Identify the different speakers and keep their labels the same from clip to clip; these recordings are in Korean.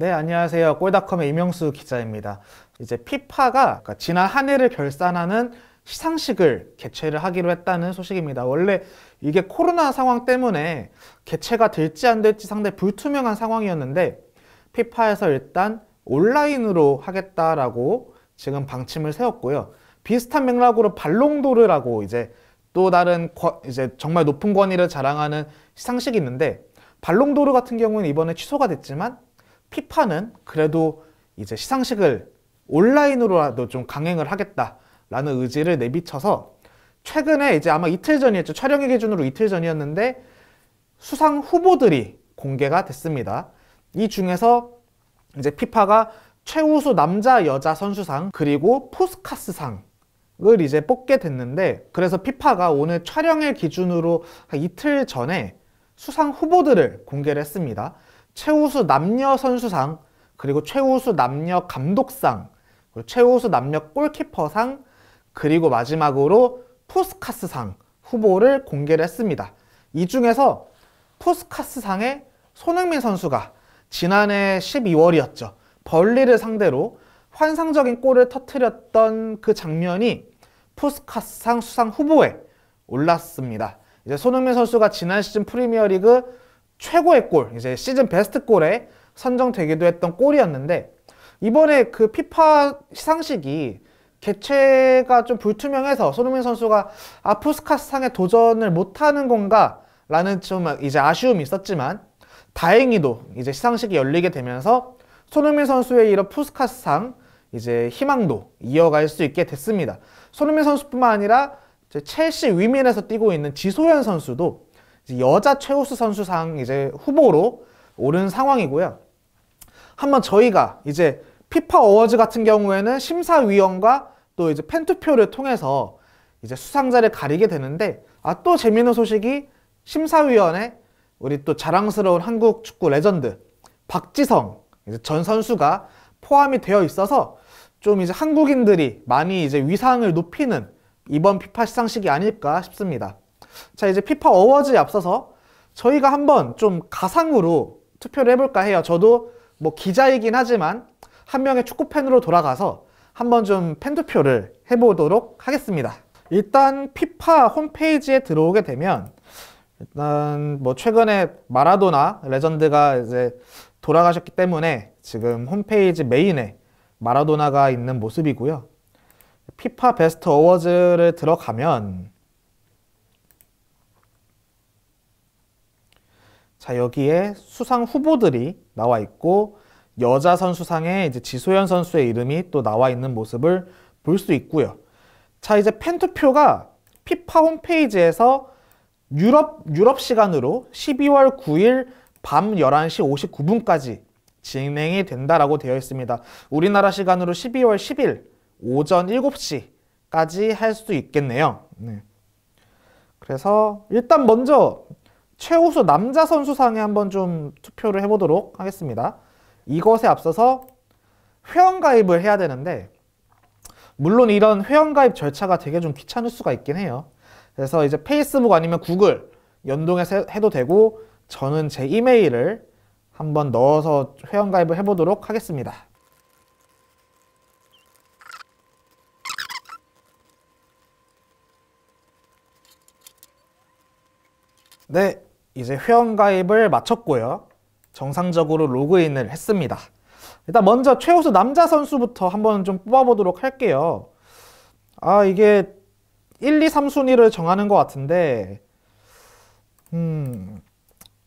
Speaker 1: 네, 안녕하세요. 꼴닷컴의 이명수 기자입니다. 이제 피파가 그러니까 지난 한 해를 결산하는 시상식을 개최를 하기로 했다는 소식입니다. 원래 이게 코로나 상황 때문에 개최가 될지 안 될지 상당히 불투명한 상황이었는데 피파에서 일단 온라인으로 하겠다라고 지금 방침을 세웠고요. 비슷한 맥락으로 발롱도르라고 이제 또 다른 이제 정말 높은 권위를 자랑하는 시상식이 있는데 발롱도르 같은 경우는 이번에 취소가 됐지만 피파는 그래도 이제 시상식을 온라인으로라도 좀 강행을 하겠다라는 의지를 내비쳐서 최근에 이제 아마 이틀 전이었죠. 촬영의 기준으로 이틀 전이었는데 수상 후보들이 공개가 됐습니다. 이 중에서 이제 피파가 최우수 남자 여자 선수상 그리고 포스카스상을 이제 뽑게 됐는데 그래서 피파가 오늘 촬영일 기준으로 이틀 전에 수상 후보들을 공개를 했습니다. 최우수 남녀 선수상, 그리고 최우수 남녀 감독상, 그리고 최우수 남녀 골키퍼상, 그리고 마지막으로 푸스카스상 후보를 공개를 했습니다. 이 중에서 푸스카스상에 손흥민 선수가 지난해 12월이었죠. 벌리를 상대로 환상적인 골을 터뜨렸던그 장면이 푸스카스상 수상 후보에 올랐습니다. 이제 손흥민 선수가 지난 시즌 프리미어리그 최고의 골, 이제 시즌 베스트 골에 선정되기도 했던 골이었는데 이번에 그 피파 시상식이 개최가 좀 불투명해서 손흥민 선수가 아프스카스상에 도전을 못하는 건가 라는 좀 이제 아쉬움이 있었지만 다행히도 이제 시상식이 열리게 되면서 손흥민 선수의 이런 푸스카스상 이제 희망도 이어갈 수 있게 됐습니다. 손흥민 선수뿐만 아니라 첼시 위민에서 뛰고 있는 지소연 선수도 여자 최우수 선수상 이제 후보로 오른 상황이고요. 한번 저희가 이제 피파 어워즈 같은 경우에는 심사위원과 또 이제 팬투표를 통해서 이제 수상자를 가리게 되는데 아 또 재미있는 소식이 심사위원회 우리 또 자랑스러운 한국 축구 레전드 박지성 전 선수가 포함이 되어 있어서 좀 이제 한국인들이 많이 이제 위상을 높이는 이번 피파 시상식이 아닐까 싶습니다. 자 이제 피파 어워즈에 앞서서 저희가 한번 좀 가상으로 투표를 해볼까 해요. 저도 뭐 기자이긴 하지만 한 명의 축구팬으로 돌아가서 한번 좀 팬투표를 해보도록 하겠습니다. 일단 피파 홈페이지에 들어오게 되면 일단 뭐 최근에 마라도나 레전드가 이제 돌아가셨기 때문에 지금 홈페이지 메인에 마라도나가 있는 모습이고요. 피파 베스트 어워즈를 들어가면 자, 여기에 수상 후보들이 나와 있고 여자 선수상에 이제 지소연 선수의 이름이 또 나와 있는 모습을 볼 수 있고요. 자, 이제 팬투표가 피파 홈페이지에서 유럽 유럽 시간으로 12월 9일 밤 11시 59분까지 진행이 된다라고 되어 있습니다. 우리나라 시간으로 12월 10일 오전 7시까지 할수도 있겠네요. 네. 그래서 일단 먼저 최우수 남자 선수상에 한번 좀 투표를 해보도록 하겠습니다. 이것에 앞서서 회원가입을 해야 되는데 물론 이런 회원가입 절차가 되게 좀 귀찮을 수가 있긴 해요. 그래서 이제 페이스북 아니면 구글 연동해서 해도 되고 저는 제 이메일을 한번 넣어서 회원가입을 해보도록 하겠습니다. 네, 이제 회원가입을 마쳤고요. 정상적으로 로그인을 했습니다. 일단 먼저 최우수 남자 선수부터 한번 좀 뽑아보도록 할게요. 아 이게 1, 2, 3순위를 정하는 것 같은데 음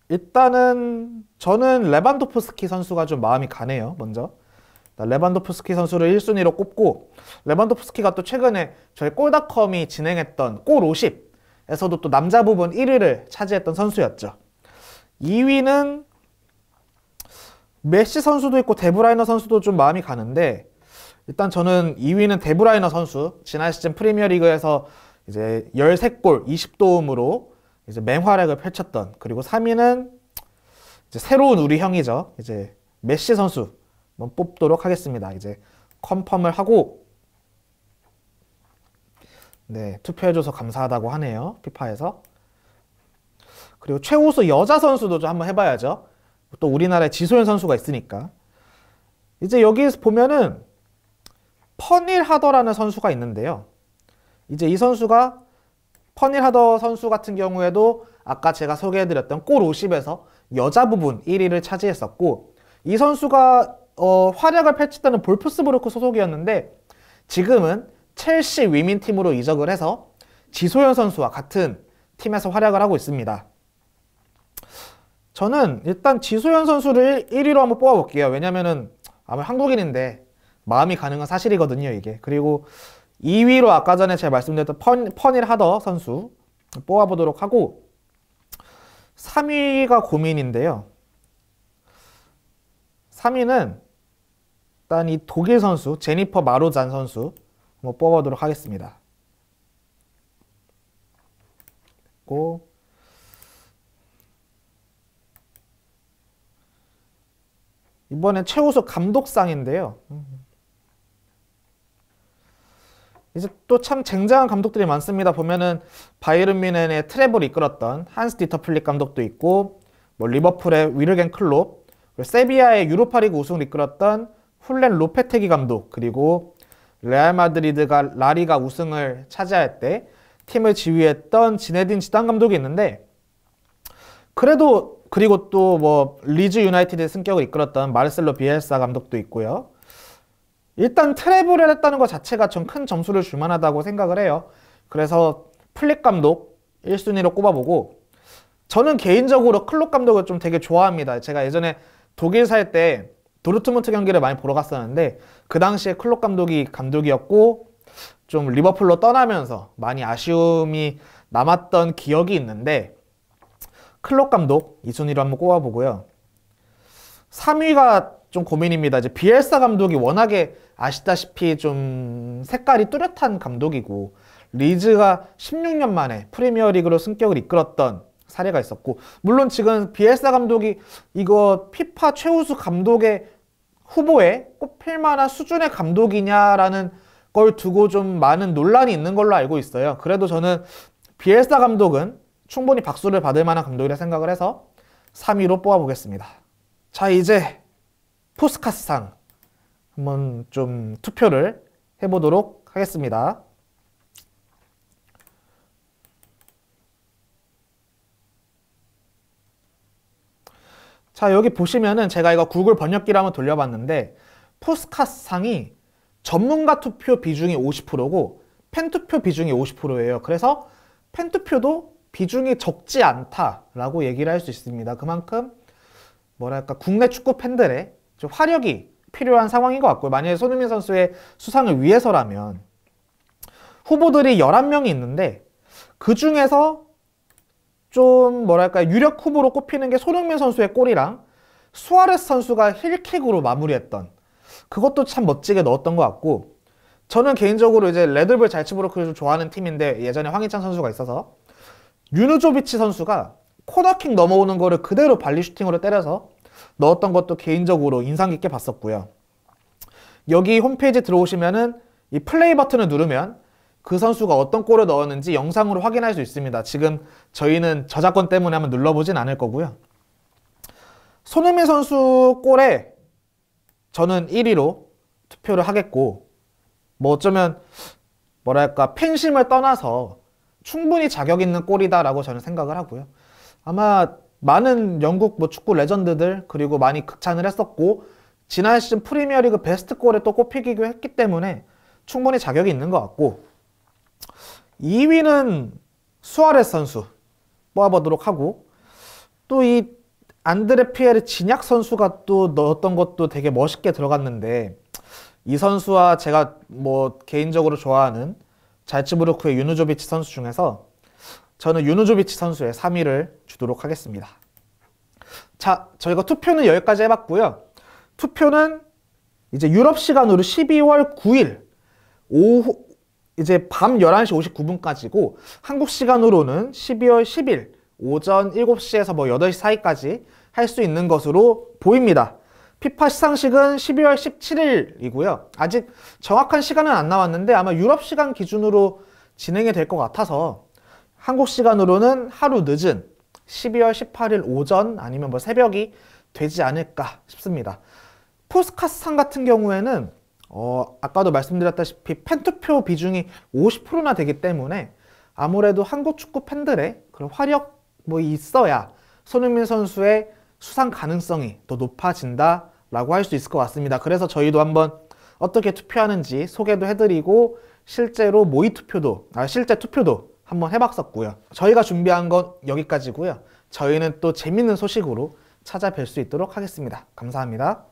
Speaker 1: 일단은 저는 레반도프스키 선수가 좀 마음이 가네요. 먼저 레반도프스키 선수를 1순위로 꼽고 레반도프스키가 또 최근에 저희 골닷컴이 진행했던 골50 에서도 또 남자 부분 1위를 차지했던 선수였죠. 2위는 메시 선수도 있고 데브라이너 선수도 좀 마음이 가는데 일단 저는 2위는 데브라이너 선수 지난 시즌 프리미어리그에서 이제 13골 20도움으로 이제 맹활약을 펼쳤던 그리고 3위는 이제 새로운 우리 형이죠. 이제 메시 선수 뽑도록 하겠습니다. 이제 컨펌을 하고 네, 투표해줘서 감사하다고 하네요. 피파에서. 그리고 최우수 여자 선수도 좀 한번 해봐야죠. 또 우리나라에 지소연 선수가 있으니까. 이제 여기 서 보면은 퍼닐 하더라는 선수가 있는데요. 이제 이 선수가 퍼닐 하더 선수 같은 경우에도 아까 제가 소개해드렸던 골 50에서 여자 부분 1위를 차지했었고 이 선수가 어, 활약을 펼쳤다는 볼프스부르크 소속이었는데 지금은 첼시 위민팀으로 이적을 해서 지소연 선수와 같은 팀에서 활약을 하고 있습니다. 저는 일단 지소연 선수를 1위로 한번 뽑아볼게요. 왜냐면은 아마 한국인인데 마음이 가능한 사실이거든요, 이게. 그리고 2위로 아까 전에 제가 말씀드렸던 펀, 퍼 하더 선수 뽑아보도록 하고 3위가 고민인데요. 3위는 일단 이 독일 선수 제니퍼 마로잔 선수 한 뭐 뽑아보도록 하겠습니다. 고 이번엔 최우수 감독상인데요. 이제 또 참 쟁쟁한 감독들이 많습니다. 보면은 바이른 뮌헨의 트레블 이끌었던 한스 디터 플릭 감독도 있고 뭐 리버풀의 위르겐 클롭, 세비야의 유로파리그 우승을 이끌었던 훌렌 로페테기 감독, 그리고 레알 마드리드가 라리가 우승을 차지할 때 팀을 지휘했던 지네딘 지단 감독이 있는데 그래도 그리고 또 뭐 리즈 유나이티드의 승격을 이끌었던 마르셀로 비엘사 감독도 있고요. 일단 트래블을 했다는 것 자체가 전 큰 점수를 줄 만하다고 생각을 해요. 그래서 플릭 감독 1순위로 꼽아보고 저는 개인적으로 클롭 감독을 좀 되게 좋아합니다. 제가 예전에 독일 살 때 도르트문트 경기를 많이 보러 갔었는데 그 당시에 클롭 감독이 감독이었고 좀 리버풀로 떠나면서 많이 아쉬움이 남았던 기억이 있는데 클롭 감독 이 순위로 한번 꼽아보고요. 3위가 좀 고민입니다. 이제 비엘사 감독이 워낙에 아시다시피 좀 색깔이 뚜렷한 감독이고 리즈가 16년 만에 프리미어리그로 승격을 이끌었던 사례가 있었고 물론 지금 비엘사 감독이 이거 피파 최우수 감독의 후보에 꼽힐 만한 수준의 감독이냐라는 걸 두고 좀 많은 논란이 있는 걸로 알고 있어요. 그래도 저는 비엘사 감독은 충분히 박수를 받을 만한 감독이라 생각을 해서 3위로 뽑아보겠습니다. 자 이제 포스카스상 한번 좀 투표를 해보도록 하겠습니다. 자 여기 보시면은 제가 이거 구글 번역기를 한번 돌려봤는데 포스카스 상이 전문가 투표 비중이 50%고 팬 투표 비중이 50%예요. 그래서 팬 투표도 비중이 적지 않다라고 얘기를 할 수 있습니다. 그만큼 뭐랄까 국내 축구 팬들의 좀 화력이 필요한 상황인 것 같고요. 만약에 손흥민 선수의 수상을 위해서라면 후보들이 11명이 있는데 그 중에서 좀 뭐랄까 유력 후보로 꼽히는 게 손흥민 선수의 골이랑 수아레스 선수가 힐킥으로 마무리했던 그것도 참 멋지게 넣었던 것 같고 저는 개인적으로 이제 레드불 잘츠부르크를 좋아하는 팀인데 예전에 황희찬 선수가 있어서 유누조비치 선수가 코너킥 넘어오는 거를 그대로 발리 슈팅으로 때려서 넣었던 것도 개인적으로 인상 깊게 봤었고요. 여기 홈페이지 들어오시면은 이 플레이 버튼을 누르면 그 선수가 어떤 골을 넣었는지 영상으로 확인할 수 있습니다. 지금 저희는 저작권 때문에 한번 눌러보진 않을 거고요. 손흥민 선수 골에 저는 1위로 투표를 하겠고 뭐 어쩌면 뭐랄까 팬심을 떠나서 충분히 자격 있는 골이다라고 저는 생각을 하고요. 아마 많은 영국 뭐 축구 레전드들 그리고 많이 극찬을 했었고 지난 시즌 프리미어리그 베스트 골에 또 꼽히기도 했기 때문에 충분히 자격이 있는 것 같고 2위는 수아레 선수 뽑아보도록 하고 또 이 안드레 피에르 진약 선수가 또 넣었던 것도 되게 멋있게 들어갔는데 이 선수와 제가 뭐 개인적으로 좋아하는 잘츠부르크의 유누조비치 선수 중에서 저는 유누조비치 선수의 3위를 주도록 하겠습니다. 자, 저희가 투표는 여기까지 해봤고요. 투표는 이제 유럽 시간으로 12월 9일 오후, 이제 밤 11시 59분까지고 한국 시간으로는 12월 10일 오전 7시에서 뭐 8시 사이까지 할 수 있는 것으로 보입니다. 피파 시상식은 12월 17일이고요. 아직 정확한 시간은 안 나왔는데 아마 유럽 시간 기준으로 진행이 될 것 같아서 한국 시간으로는 하루 늦은 12월 18일 오전 아니면 뭐 새벽이 되지 않을까 싶습니다. 포스카스상 같은 경우에는 어, 아까도 말씀드렸다시피 팬투표 비중이 50%나 되기 때문에 아무래도 한국 축구 팬들의 그런 화력 뭐 있어야 손흥민 선수의 수상 가능성이 더 높아진다라고 할 수 있을 것 같습니다. 그래서 저희도 한번 어떻게 투표하는지 소개도 해드리고 실제로 모의 투표도 아 실제 투표도 한번 해봤었고요. 저희가 준비한 건 여기까지고요. 저희는 또 재밌는 소식으로 찾아뵐 수 있도록 하겠습니다. 감사합니다.